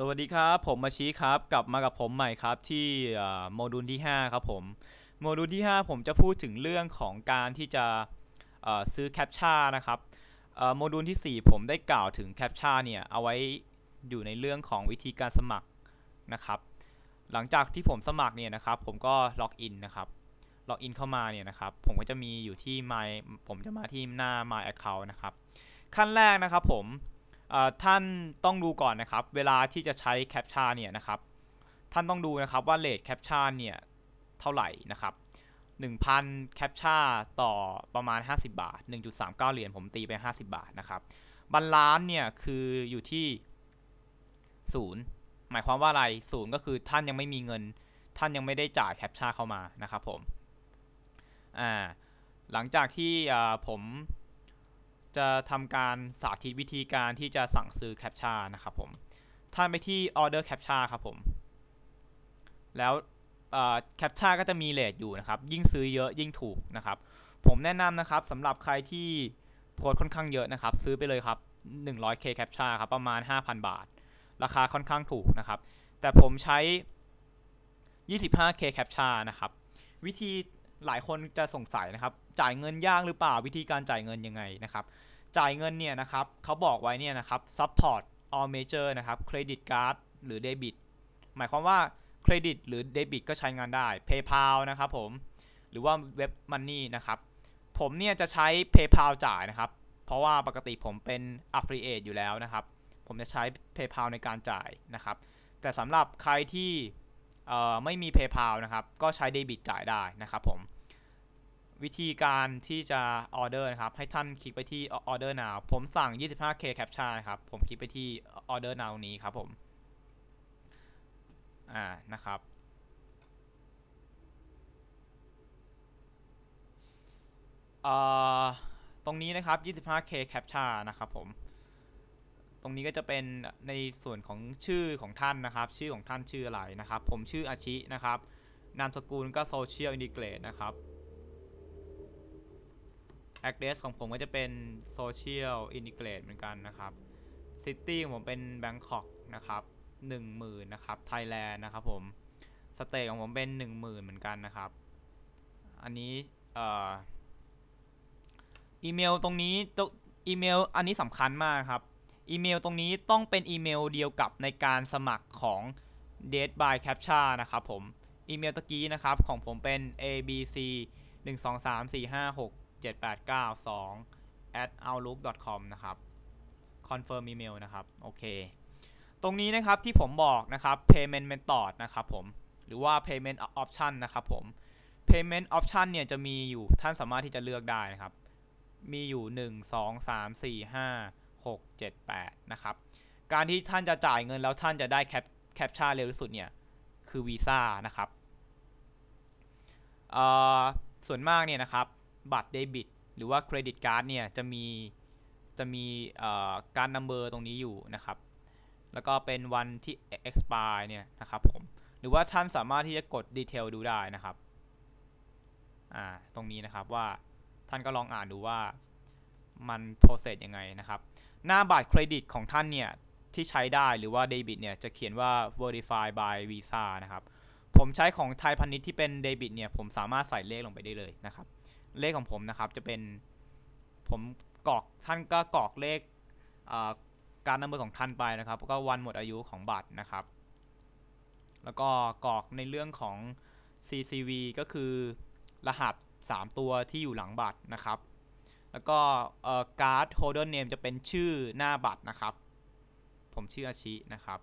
สวัสดีครับ ผมมาชี้ครับกลับมากับผมใหม่ครับที่โมดูลที่5ครับผมโมดูลที่5 ผมจะพูดถึงเรื่องของการที่จะซื้อแคปชั่นนะครับโมดูลที่4 ผมได้กล่าวถึงแคปชั่นเนี่ยเอาไว้อยู่ในเรื่องของวิธีการสมัครนะครับ หลังจากที่ผมสมัครเนี่ยนะครับผมก็ล็อกอินนะครับล็อกอินเข้ามาเนี่ยนะครับผมก็จะมีอยู่ที่ my ผมจะมาที่หน้า my account นะครับขั้นแรกนะครับผมท่านต้องดูก่อนนะครับเวลาที่จะใช้แคปชาเนี่ยนะครับ ท่านต้องดูนะครับว่าเลทแคปชาเนี่ยเท่าไหร่นะครับ 1,000แคปชาต่อประมาณ 50 บาท 1.39 เหรียญผมตีไป 50 บาทนะครับบรรล้านเนี่ยคืออยู่ที่ 0 หมายความว่าอะไร 0 ก็คือท่านยังไม่มีเงินท่านยังไม่ได้จ่ายแคปชาเข้ามานะครับผมอ่าหลังจากที่ผมจะทำการสาธิตวิธีการที่จะสั่งซื้อแคปชานะครับผม ท่านไปที่ order captcha ครับผม แล้วแคปชาก็จะมีเลทอยู่นะครับ ยิ่งซื้อเยอะยิ่งถูกนะครับ ผมแนะนำนะครับสำหรับใครที่โพสค่อนข้างเยอะนะครับซื้อไปเลยครับ 100k captcha ครับ ประมาณ 5,000 บาท ราคาค่อนข้างถูกนะครับ แต่ผมใช้ 25k captcha นะครับวิธีหลายคนจะสงสัยนะครับจ่ายเงินยากหรือเปล่าวิธีการจ่ายเงินยังไงนะครับ จ่ายเงินเนี่ยนะครับเขาบอกไว้เนี่ยนะครับ support all major นะครับเครดิตการ์ดหรือเดบิตหมายความว่าเครดิตหรือเดบิตก็ใช้งานได้ PayPal นะครับ ผมหรือว่าเว็บมันนี่นะครับผมเนี่ยจะใช้ PayPal จ่ายนะครับ เพราะว่าปกติผมเป็น Affiliate อยู่แล้วนะครับ ผมจะใช้ PayPal ในการจ่ายนะครับ แต่สำหรับใครที่ไม่มี PayPal นะครับก็ใช้เดบิตจ่ายได้นะครับ ผมวิธีการที่จะออเดอร์นะครับ ให้ท่านคลิกไปที่ออเดอร์นาวผมสั่ง 25k captcha นะครับผมคลิกไปที่ออเดอร์นาวนี้ครับผมอ่านะครับตรงนี้นะครับ 25k captcha นะครับ ผมตรงนี้ก็จะเป็นในส่วนของชื่อของท่านนะครับ ชื่อของท่านชื่ออะไรนะครับ ผมชื่ออาชินะครับ นามสกุลก็โซเชียลอินดิเกรตนะครับแอคเดสของผมก็จะเป็นโซเชียลอินดิเกรตเหมือนกันนะครับซิตี้ของผมเป็นแบงคอกนะครับหนึ่งหมื่นนะครับไทยแลนด์นะครับผมสเตทของผมเป็นหนึ่งหมื่นเหมือนกันนะครับ อันนี้เอ่ออีเมลตรงนี้อีเมล อันนี้สำคัญมากครับอีเมลตรงนี้ต้องเป็นอีเมลเดียวกับในการสมัครของ d a d by Captcha นะครับผมอีเมลตะกี้นะครับของผมเป็น abc 1 2 3 4 5 6 7 8 9 2 at outlook com นะครับ confirm email นะครับโอเคตรงนี้นะครับที่ผมบอกนะครับ payment method นะครับผมหรือว่า payment option นะครับผม payment option เนี่ยจะมีอยู่ท่านสามารถที่จะเลือกได้นะครับ มีอยู่ 1 2 3 4 5 6 7 8นะครับการที่ท่านจะจ่ายเงินแล้วท่านจะได้แคปแคปชั่นเร็วที่สุดเนี่ยคือวีซ่านะครับส่วนมากเนี่ยนะครับบัตรเดบิตหรือว่าเครดิตการ์ดเนี่ยจะมีจะมีการนัมเบอร์ตรงนี้อยู่นะครับ แล้วก็เป็นวันที่ expire เนี่ยนะครับผมหรือว่าท่านสามารถที่จะกดดีเทลดูได้นะครับอ่าตรงนี้นะครับว่าท่านก็ลองอ่านดูว่ามันโปรเซสยังไงนะครับหน้าบัตรเครดิตของท่านเนี่ยที่ใช้ได้หรือว่าเดบิตเนี่ยจะเขียนว่า verify by visa นะครับผมใช้ของไทยพาณิชย์ที่เป็นเดบิตเนี่ย ผมสามารถใส่เลขลงไปได้เลยนะครับ เลขของผมนะครับจะเป็นผมกรอกท่านก็กรอกเลขการนำเบอร์ของท่านไปนะครับก็วันหมดอายุของบัตรนะครับ แล้วก็กรอกในเรื่องของ CCV ก็คือรหัส 3 ตัวที่อยู่หลังบัตรนะครับแล้วก็การ์ดโฮลเดอร์เนมจะเป็นชื่อหน้าบัตรนะครับ ผมชื่ออาชินะครับ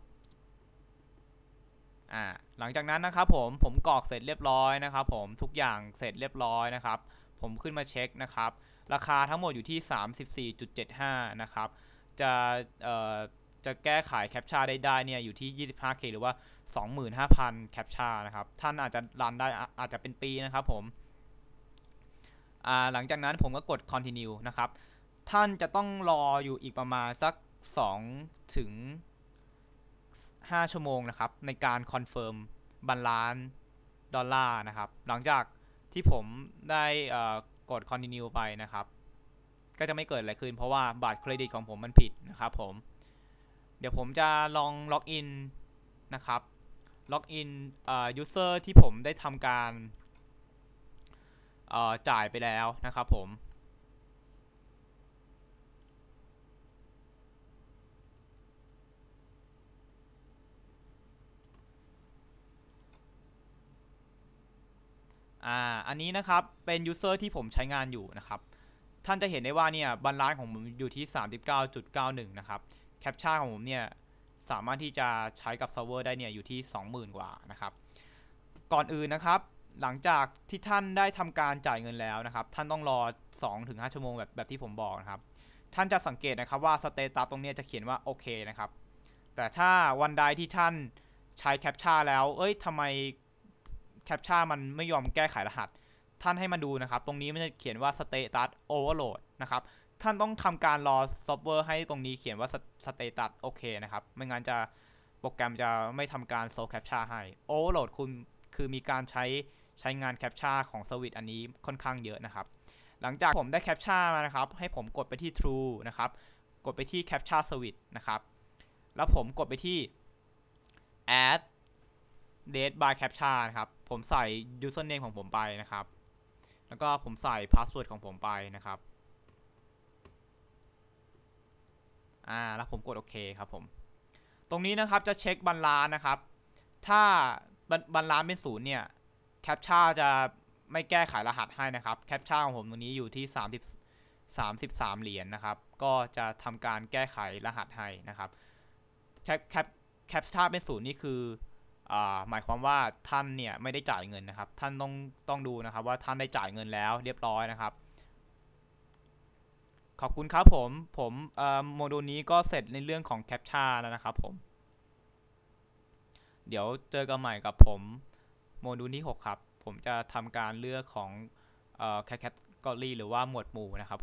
อ่าหลังจากนั้นนะครับผมผมกรอกเสร็จเรียบร้อยนะครับ ผมทุกอย่างเสร็จเรียบร้อยนะครับ ผมขึ้นมาเช็คนะครับราคาทั้งหมดอยู่ที่ 34.75นะครับจะเอ่อจะแก้ไขแคปชาได้ได้เนี่ยอยู่ที่ 25K หรือว่า 25,000แคปชานะครับท่านอาจจะรันได้อาจจะเป็นปีนะครับผมหลังจากนั้นผมก็กด continue นะครับ ท่านจะต้องรออยู่อีกประมาณสัก 2 ถึง 5 ชั่วโมงนะครับ ในการคอนเฟิร์มบาลาน์ดอลลาร์นะครับ หลังจากที่ผมได้กด continue ไปนะครับ ก็จะไม่เกิดอะไรขึ้นเพราะว่าบัตรเครดิตของผมมันผิดนะครับผม เดี๋ยวผมจะลองล็อกอินนะครับล็อกอินยูเซอร์ที่ผมได้ทำการจ่ายไปแล้วนะครับผม อ่าอันนี้นะครับเป็นยูเซอร์ที่ผมใช้งานอยู่นะครับ ท่านจะเห็นได้ว่าเนี่ยบัลลรนของผมอยู่ที่ 39.91 นะครับแคปชั่นของผมเนี่ย สามารถที่จะใช้กับเซิร์ฟเวอร์ได้เนี่ยอยู่ที่ 20,000 กว่านะครับ ก่อนอื่นนะครับหลังจากที่ท่านได้ทำการจ่ายเงินแล้วนะครับ ท่านต้องรอ 2-5 ชั่วโมงแบบแบบที่ผมบอกนะครับท่านจะสังเกตนะครับว่าสเตตัสตรงนี้จะเขียนว่าโอเคนะครับแต่ถ้าวันใดที่ท่านใช้แคปชั่นแล้วเอ้ยทำไมแคปชั่นมันไม่ยอมแก้ไขรหัส ท่านให้มาดูนะครับ ตรงนี้มันจะเขียนว่าสเตตัสโอเวอร์โหลดนะครับท่านต้องทำการรอซอฟต์แวร์ ให้ตรงนี้เขียนว่าสเตตัสโอเคนะครับไม่งั้นจะโปรแกรมจะไม่ทำการโซแคปชั่นให้โอเวอร์โหลดคุณคือมีการใช้ใช้งานแคปชั่นของสวิตอันนี้ค่อนข้างเยอะนะครับ หลังจากผมได้แคปชั่นมานะครับ ให้ผมกดไปที่ True นะครับ กดไปที่แคปชั่นสวิตนะครับ แล้วผมกดไปที่ add date by captcha นะครับ ผมใส่ username ของผมไปนะครับ แล้วก็ผมใส่ password ของผมไปนะครับ อ่า แล้วผมกดโอเคครับผม ตรงนี้นะครับจะเช็คบรรลานนะครับ ถ้าบรรลานเป็นศูนย์เนี่ยแคปชั่นจะไม่แก้ไขรหัสให้นะครับ แคปชั่นของผมตรงนี้อยู่ที่ 3 33เหรียญนนะครับ ก็จะทำการแก้ไขรหัสให้นะครับแคปแคปแคปชั่นเป็นศูนย์นี่คือหมายความว่าท่านเนี่ยไม่ได้จ่ายเงินนะครับ ท่านต้องต้องดูนะครับ ว่าท่านได้จ่ายเงินแล้วเรียบร้อยนะครับ ขอบคุณครับผม ผมโมดูลนี้ก็เสร็จในเรื่องของแคปชั่นแล้วนะครับ ผม เดี๋ยวเจอกันใหม่กับผมโมดูลที่6ครับ ผมจะทำการเลือกของแค a t e g o r y หรือว่าหมวดหมู่นะครับ